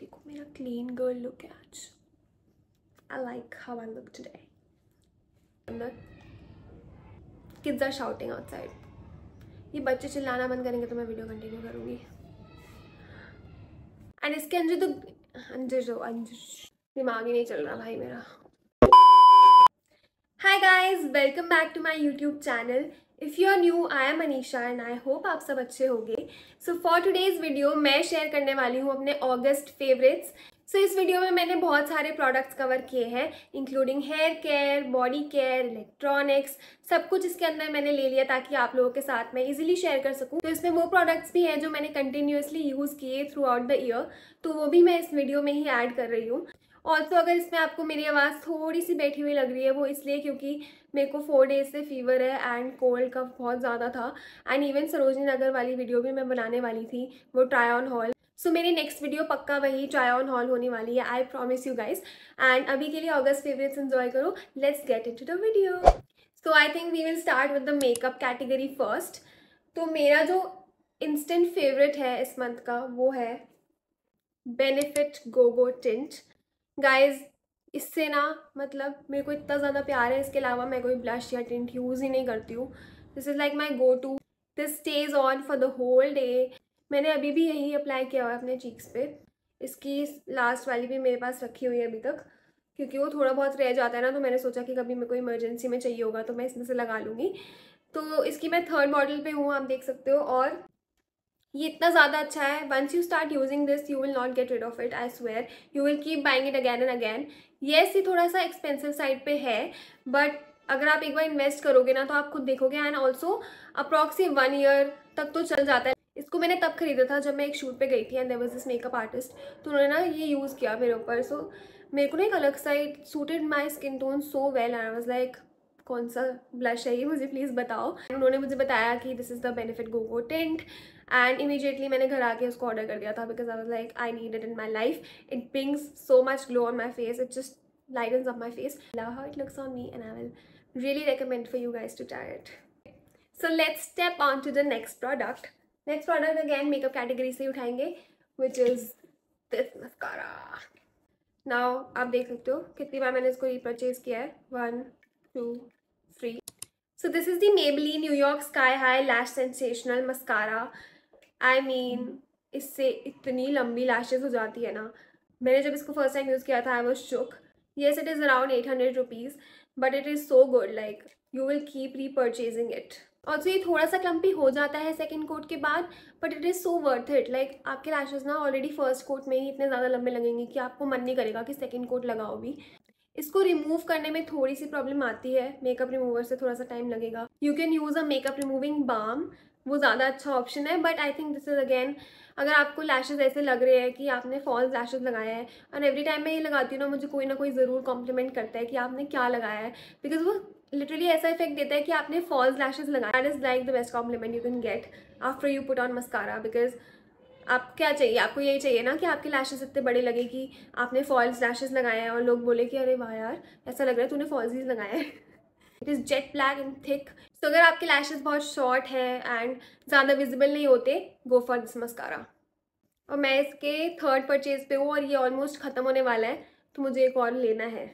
देखो मेरा clean girl look है आज I like how I look today kids are shouting outside ये बच्चे चिल्लाना बंद करेंगे तो मैं वीडियो कंटिन्यू करूंगी एंड इसके अंदर तो अंदर जो अंदर दिमाग ही नहीं चल रहा भाई मेरा Hi guys, welcome back to my YouTube channel. If you are new, I am Anisha and I hope आप सब अच्छे होंगे. फॉर for today's वीडियो मैं शेयर करने वाली हूँ अपने ऑगस्ट फेवरेट्स सो इस वीडियो में मैंने बहुत सारे प्रोडक्ट्स कवर किए हैं including hair care body care electronics सब कुछ इसके अंदर मैंने ले लिया ताकि आप लोगों के साथ मैं इजीली शेयर कर सकूं तो इसमें वो प्रोडक्ट्स भी हैं जो मैंने कंटिन्यूसली यूज़ किए थ्रू आउट द ईयर तो वो भी मैं इस वीडियो में ही ऐड कर रही हूँ ऑल्सो अगर इसमें आपको मेरी आवाज़ थोड़ी सी बैठी हुई लग रही है वो इसलिए क्योंकि मेरे को फोर डेज से फीवर है एंड कोल्ड का बहुत ज़्यादा था एंड इवन सरोजनी नगर वाली वीडियो भी मैं बनाने वाली थी वो ट्राई ऑन हॉल सो मेरी नेक्स्ट वीडियो पक्का वही ट्राई ऑन हॉल होने वाली है I promise you guys and अभी के लिए ऑगस्ट फेवरेट्स इन्जॉय करो let's get into the video so I think we will start with the makeup category first तो मेरा जो इंस्टेंट फेवरेट है इस मंथ का वो है बेनिफिट गोगो टिंट गाइज इससे ना मतलब मेरे को इतना ज़्यादा प्यार है इसके अलावा मैं कोई ब्लश या टिंट यूज़ ही नहीं करती हूँ this is like my go to this stage on for the whole day मैंने अभी भी यही अप्लाई किया हुआ है अपने चीक्स पे इसकी लास्ट वाली भी मेरे पास रखी हुई है अभी तक क्योंकि वो थोड़ा बहुत रह जाता है ना तो मैंने सोचा कि कभी मेरे को इमरजेंसी में चाहिए होगा तो मैं इसमें से लगा लूँगी तो इसकी मैं थर्ड मॉडल पे हूँ आप देख सकते हो और ये इतना ज़्यादा अच्छा है once you start using this you will not get rid of it I swear you will keep buying it again and again yes ये थोड़ा सा एक्सपेंसिव साइड पे है बट अगर आप एक बार इन्वेस्ट करोगे ना तो आप खुद देखोगे and also approx one year तक तो चल जाता है इसको मैंने तब खरीदा था जब मैं एक शूट पे गई थी and there was this makeup artist तो उन्होंने ना ये यूज़ किया मेरे ऊपर सो so, मेरे को ना एक अलग side suited my skin tone so well and I was like कौन सा ब्लश है ये मुझे प्लीज़ बताओ उन्होंने मुझे बताया कि this is the Benefit gogo tint and immediately मैंने घर आके उसको ऑर्डर कर दिया था because I was like I need it in my life it brings so much glow on my face it just light on of my face love how it looks on me and I will really recommend for you guys to try it so let's step on to the next product next product again makeup category से ही उठाएंगे which is this mascara आप देख सकते हो कितनी बार मैंने इसको ये परचेज किया है one two free. So this is the Maybelline New York Sky High Lash Sensational Mascara. I mean, इससे इतनी लंबी लैशेज हो जाती है ना मैंने जब इसको फर्स्ट टाइम यूज़ किया था I was shook yes it is around eight hundred rupees but it is so good like you will keep repurchasing it also ये थोड़ा सा क्लम्पी हो जाता है सेकेंड कोट के बाद but it is so worth it like आपके lashes ना ऑलरेडी फर्स्ट कोट में ही इतने ज़्यादा लंबे लगेंगे कि आपको मन नहीं करेगा कि सेकेंड कोट लगाओ भी इसको रिमूव करने में थोड़ी सी प्रॉब्लम आती है मेकअप रिमूवर से थोड़ा सा टाइम लगेगा you can use a makeup removing balm वो ज़्यादा अच्छा ऑप्शन है but I think this is again अगर आपको लैशेज़ ऐसे लग रहे हैं कि आपने फॉल्स लैशेज़ लगाए हैं और एवरी टाइम मैं ये लगाती हूँ ना मुझे कोई ना कोई ज़रूर कॉम्प्लीमेंट करता है कि आपने क्या लगाया है बिकॉज वो लिटरली ऐसा इफेक्ट देता है कि आपने फॉल्स लैशेज़ लगाया that is like the best compliment you can get after you put on mascara because आप क्या चाहिए आपको यही चाहिए ना कि आपके लैशेज़ इतने बड़े लगे कि आपने फॉल्स लैशेज़ लगाए हैं और लोग बोले कि अरे वाह यार ऐसा लग रहा है तूने ही लगाए हैं it is jet black and thick so अगर आपके लैशेज़ बहुत शॉर्ट हैं एंड ज़्यादा विजिबल नहीं होते गो फॉर दिस मस्कारा और मैं इसके थर्ड परचेज पे हूँ और ये ऑलमोस्ट ख़त्म होने वाला है तो मुझे एक और लेना है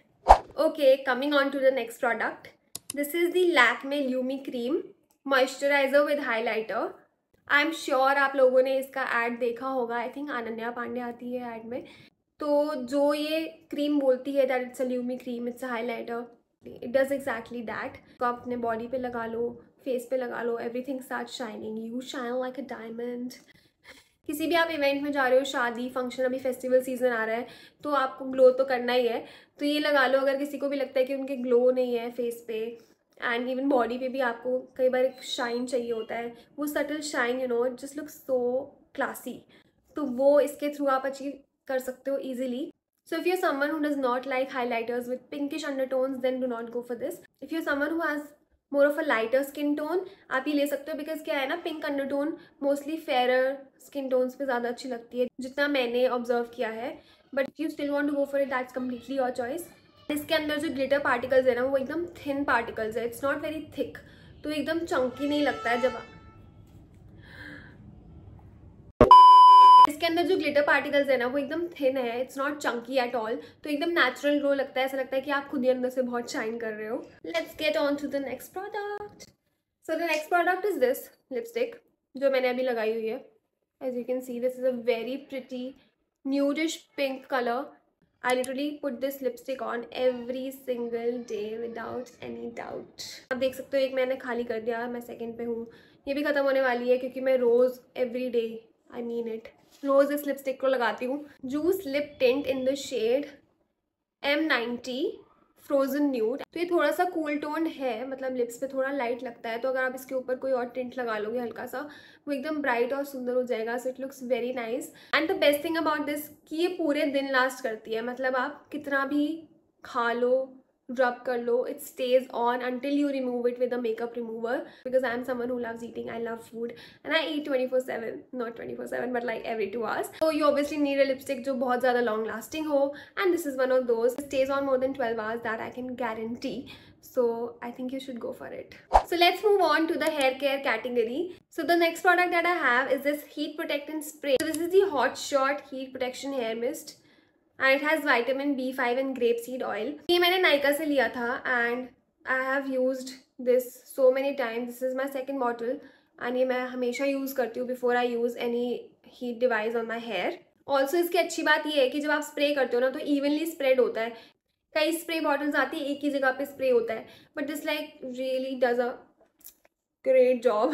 okay coming on to the next product this is the में lumi cream moisturiser with highlighter I am sure आप लोगों ने इसका एड देखा होगा आई थिंक अनन्या पांडे आती है ऐड में तो जो ये क्रीम बोलती है that it's a lumi cream it's a highlighter it does exactly that तो आप अपने बॉडी पे लगा लो फेस पे लगा लो everything start shining you shine like a diamond किसी भी आप इवेंट में जा रहे हो शादी फंक्शन अभी फेस्टिवल सीजन आ रहा है तो आपको ग्लो तो करना ही है तो ये लगा लो अगर किसी को भी लगता है कि उनके ग्लो नहीं है फेस पे एंड इवन बॉडी पे भी आपको कई बार एक शाइन चाहिए होता है वो subtle shine you know just look so classy तो वो इसके थ्रू आप अचीव कर सकते हो easily so if you someone who does not like highlighters with pinkish undertones then do not go for this if you someone who has more of a lighter skin tone आप ये ले सकते हो because क्या है ना pink undertone mostly fair skin tones पे ज़्यादा अच्छी लगती है जितना मैंने ऑब्जर्व किया है but you still want to go for it that's completely your choice इसके अंदर जो ग्लिटर पार्टिकल्स है ना वो एकदम थिन पार्टिकल्स है इट्स नॉट वेरी थिक तो एकदम चंकी नहीं लगता है जब इसके अंदर जो ग्लिटर पार्टिकल्स है ना वो एकदम थिन है it's not chunky at all तो एकदम नेचुरल ग्लो लगता है ऐसा लगता है कि आप खुद ही अंदर से बहुत शाइन कर रहे हो let's get on to the next product so the next product is this lipstick जो मैंने अभी लगाई हुई है as you can see this is a very pretty nudish pink colour I literally put this lipstick on every single day without any doubt आप देख सकते हो एक मैंने खाली कर दिया मैं सेकेंड पे हूँ ये भी ख़त्म होने वाली है क्योंकि मैं रोज़ every day I mean it रोज़ इस लिपस्टिक को लगाती हूँ juice lip tint in the shade M ninety frozen nude तो ये थोड़ा सा कूल cool टोन है मतलब लिप्स पे थोड़ा लाइट लगता है तो अगर आप इसके ऊपर कोई और टिंट लगा लोगे हल्का सा वो एकदम ब्राइट और सुंदर हो जाएगा so it looks very nice and the best thing about this कि ये पूरे दिन लास्ट करती है मतलब आप कितना भी खा लो rub kar lo it stays on until you remove it with a makeup remover because i'm someone who loves eating i love food and i eat 24 7 not 24 7 but like every two hours so you obviously need a lipstick jo bahut zyada long lasting ho and this is one of those it stays on more than 12 hours that i can guarantee so i think you should go for it so let's move on to the hair care category so the next product that i have is this heat protectant spray so this is the hot shot heat protection hair mist and it has vitamin B five and grape seed oil ये मैंने नाइका से लिया था and I have use this so many time this is my second bottle and ये मैं हमेशा use करती हूँ before I use any heat device on my hair also इसकी अच्छी बात यह है कि जब आप स्प्रे करते हो ना तो इवनली स्प्रेड होता है कई स्प्रे बॉटल्स आती है एक ही जगह पे स्प्रे होता है but this like really does a great job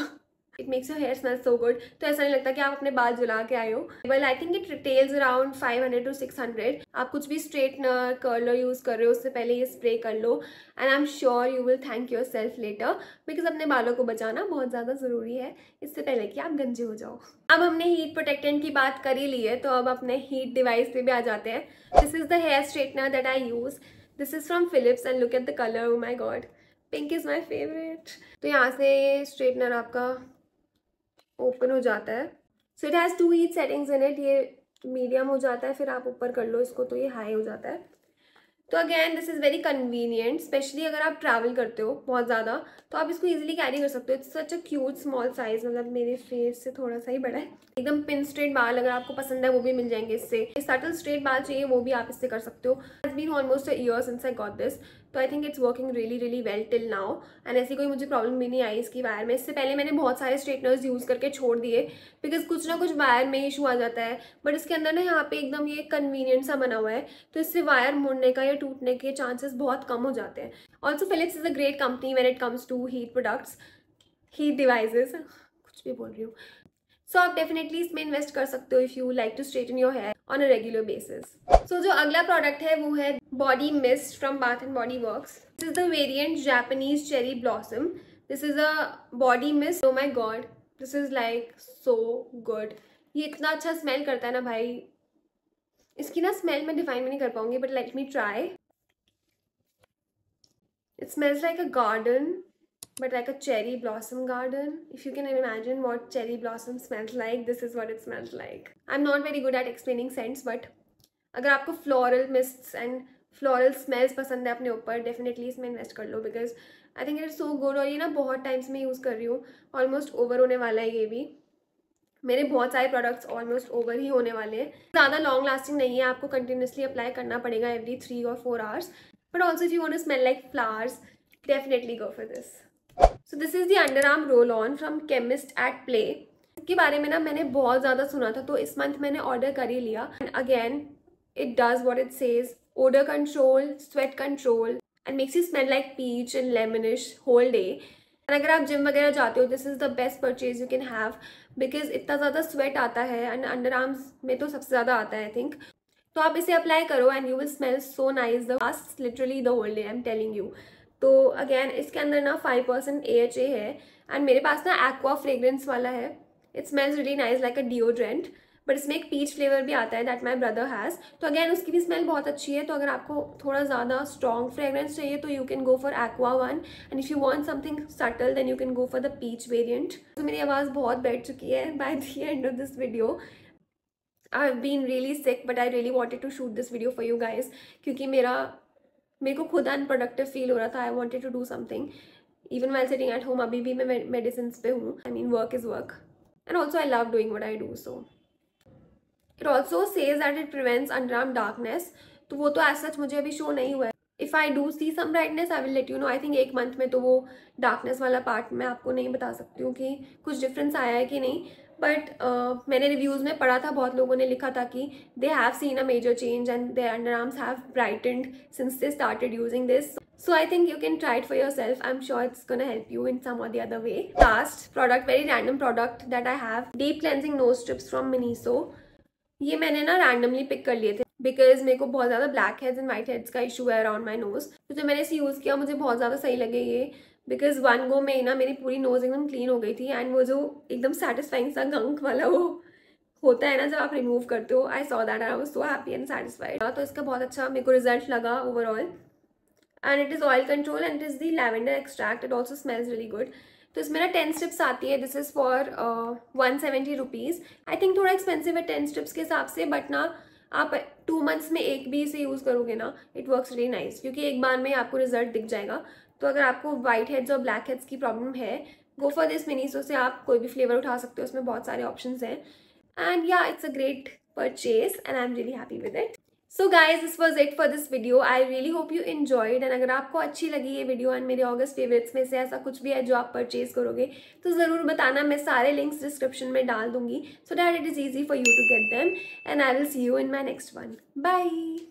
it makes your hair smell so good तो ऐसा नहीं लगता कि आप अपने बाल जुला के आए हो well I think it retails around five hundred to six hundred आप कुछ भी स्ट्रेटनर कर्लर यूज़ कर रहे हो उससे पहले ये स्प्रे कर लो and I am sure you will thank yourself later because अपने बालों को बचाना बहुत ज़्यादा ज़रूरी है इससे पहले कि आप गंजे हो जाओ अब हमने हीट प्रोटेक्टेंट की बात कर ही ली है तो अब अपने हीट डिवाइस पे भी आ जाते हैं this is the hair straightener that I use this is from Philips and look at the colour oh my god pink is my favourite तो यहाँ से स्ट्रेटनर आपका ओपन हो जाता है so it has two heat settings in it ये medium हो जाता है फिर आप ऊपर कर लो इसको तो ये हाई हो जाता है तो again this is very convenient specially अगर आप ट्रैवल करते हो बहुत ज़्यादा तो आप इसको ईजिली कैरी कर सकते हो it's such a cute small size मतलब मेरे फेस से थोड़ा सा ही बड़ा है एकदम पिन स्ट्रेट बाल अगर आपको पसंद है वो भी मिल जाएंगे इससे सटल स्ट्रेट बाल चाहिए वो भी आप इससे कर सकते हो has been almost a year since I got this तो I think it's working really really well till now and ऐसी कोई मुझे प्रॉब्लम भी नहीं आई इसकी वायर में इससे पहले मैंने बहुत सारे स्ट्रेटनर्स यूज़ करके छोड़ दिए बिकॉज कुछ ना कुछ वायर में इशू आ जाता है बट इसके अंदर ना यहाँ पे एकदम ये कन्वीनियंट सा बना हुआ है तो इससे वायर मुड़ने का या टूटने के चांसेस बहुत कम हो जाते हैं also Philips is a great company when it comes to heat products heat devices कुछ भी बोल रही हूँ सो so, आप डेफिनेटली इसमें इन्वेस्ट कर सकते हो if you like to straighten your hair on a regular basis so जो अगला प्रोडक्ट है वो है body mist from Bath and Body Work this is the variant Japanese cherry blossom this is a body mist O my god this is like so good ये इतना अच्छा smell करता है ना भाई इसकी ना स्मेल मैं डिफाइन भी नहीं कर पाऊंगी but let me try it smells like a garden but like a cherry blossom garden. If you can imagine what cherry blossom smells like, this is what it smells like. I'm not very good at explaining scents, but अगर आपको floral mists and floral smells पसंद है अपने ऊपर definitely इसमें invest कर लो because I think it is so good और ये ना बहुत टाइम्स मैं यूज़ कर रही हूँ ऑलमोस्ट ओवर होने वाला है ये भी मेरे बहुत सारे प्रोडक्ट्स ऑलमोस्ट ओवर ही होने वाले हैं ज़्यादा लॉन्ग लास्टिंग नहीं है आपको कंटिन्यूसली अप्लाई करना पड़ेगा एवरी थ्री और four hours but also if you want to smell like flowers definitely go for this so this is the underarm roll on from Chemist at Play इसके बारे में ना मैंने बहुत ज़्यादा सुना था तो इस मंथ मैंने ऑर्डर कर ही लिया and again it does what it says odour control sweat control and makes you smell like peach and lemonish whole day and अगर आप जिम वगैरह जाते हो this is the best purchase you can have because इतना ज़्यादा sweat आता है and under arms में तो सबसे ज़्यादा आता है आई थिंक तो आप इसे अप्लाई करो and you will smell so nice the last literally the whole day I am telling you तो अगेन इसके अंदर ना five percent A H A है एंड मेरे पास ना एक्वा फ्रेगरेंस वाला है it smells really nice like a deodorant but इसमें एक पीच फ्लेवर भी आता है दैट माई ब्रदर हैज़ तो अगेन उसकी भी स्मेल बहुत अच्छी है तो अगर आपको थोड़ा ज़्यादा स्ट्रॉन्ग फ्रेगरेंस चाहिए तो you can go for aqua one and if you want something subtle then you can go for the peach variant तो मेरी आवाज़ बहुत बैठ चुकी है by the end of this video I have been really sick but I really wanted to shoot this video for you guys क्योंकि मेरा मेरे को खुद अनप्रोडक्टिव फील हो रहा था I wanted to do something even well sitting at home अभी भी मैं मेडिसिन पे हूँ I mean work is work and also I love doing what I do so it also says that it prevents underarm darkness तो वो तो as such मुझे अभी शो नहीं हुआ है if I do see some brightness I will let you know I think एक month में तो वो डार्कनेस वाला पार्ट मैं आपको नहीं बता सकती हूँ कि कुछ डिफरेंस आया है कि नहीं बट uh, मैंने रिव्यूज़ में पढ़ा था बहुत लोगों ने लिखा था कि they have seen a major change and their underarms have brightened since they started using this so you think you can for yourself I am sure it's can help you in some or the other way last product very random product that I have deep cleansing nose strips from Miniso ये मैंने ना randomly pick कर लिए थे because मेरे को बहुत ज़्यादा blackheads and whiteheads का इशू है अराउंड माई नोज तो जब मैंने इसे यूज़ किया मुझे बहुत ज़्यादा सही लगे ये बिकॉज वन गो में ना मेरी पूरी नोज़ एकदम क्लीन हो गई थी एंड वो जो एकदम सेटिस्फाइंग सा गंक वाला वो होता है ना जब आप रिमूव करते हो I saw that I was so happy and satisfied तो इसका बहुत अच्छा मेरे को रिजल्ट लगा overall and it is oil control and it is the lavender extract it also smells very good तो इसमें ना टेन स्ट्रिप्स आती है this is for one seventy rupees I think थोड़ा एक्सपेंसिव है टेन स्ट्रिप्स के हिसाब से बट ना आप टू मंथ्स में एक भी इसे यूज़ करोगे ना इट वर्क्स वेरी नाइस क्योंकि एक बार में आपको रिजल्ट दिख जाएगा तो अगर आपको वाइट हेड्स और ब्लैक हेड्स की प्रॉब्लम है गो फॉर दिस मिनीसो से आप कोई भी फ्लेवर उठा सकते हो उसमें बहुत सारे ऑप्शन हैं एंड या it's a great purchase and I am really happy with it so guys this was it for this video I really hope you enjoyed and अगर आपको अच्छी लगी ये वीडियो एंड मेरे ऑगस्ट फेवरेट्स में से ऐसा कुछ भी है जो आप परचेज करोगे तो ज़रूर बताना मैं सारे लिंक्स डिस्क्रिप्शन में डाल दूंगी so that it is easy for you to get them and I will see you in my next one by